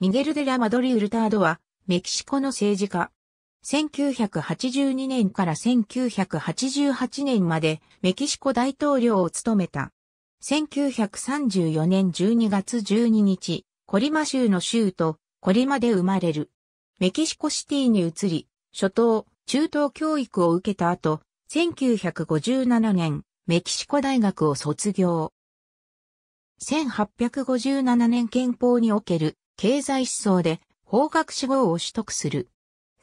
ミゲルデラ・マドリ・ウルタードは、メキシコの政治家。1982年から1988年までメキシコ大統領を務めた。1934年12月12日、コリマ州の州都、コリマで生まれる。メキシコシティに移り、初等、中等教育を受けた後、1957年、メキシコ大学を卒業。1857年憲法における経済思想で法学士号を取得する。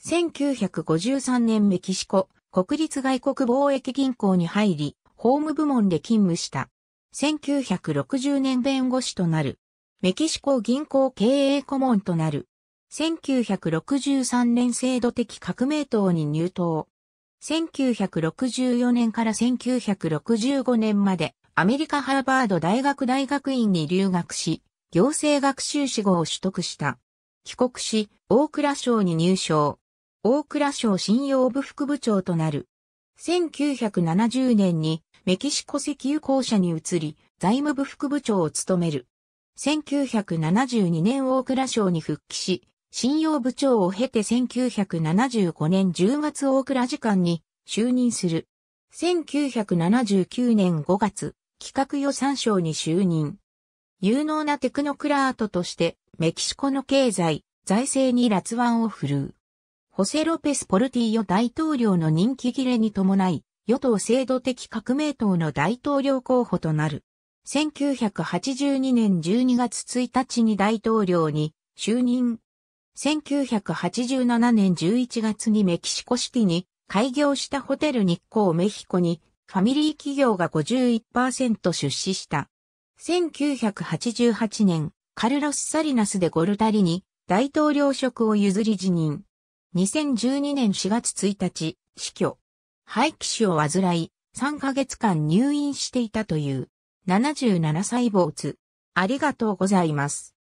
1953年メキシコ国立外国貿易銀行に入り、法務部門で勤務した。1960年弁護士となる。メキシコ銀行経営顧問となる。1963年制度的革命党に入党。1964年から1965年までアメリカハーバード大学大学院に留学し、行政学習士号を取得した。帰国し、大倉省に入省。大倉省信用部副部長となる。1970年にメキシコ石油公社に移り、財務部副部長を務める。1972年大倉省に復帰し、信用部長を経て1975年10月大倉時間に就任する。1979年5月、企画予算省に就任。有能なテクノクラートとして、メキシコの経済、財政に辣腕を振るう。ホセ・ロペス・ポルティオ大統領の人気切れに伴い、与党制度的革命党の大統領候補となる。1982年12月1日に大統領に就任。1987年11月にメキシコシティに開業したホテル日光メヒコにファミリー企業が51%出資した1988年、カルロス・サリナスでゴルタリに大統領職を譲り辞任。2012年4月1日、死去。廃気死を患い、3ヶ月間入院していたという、77歳坊主。ありがとうございます。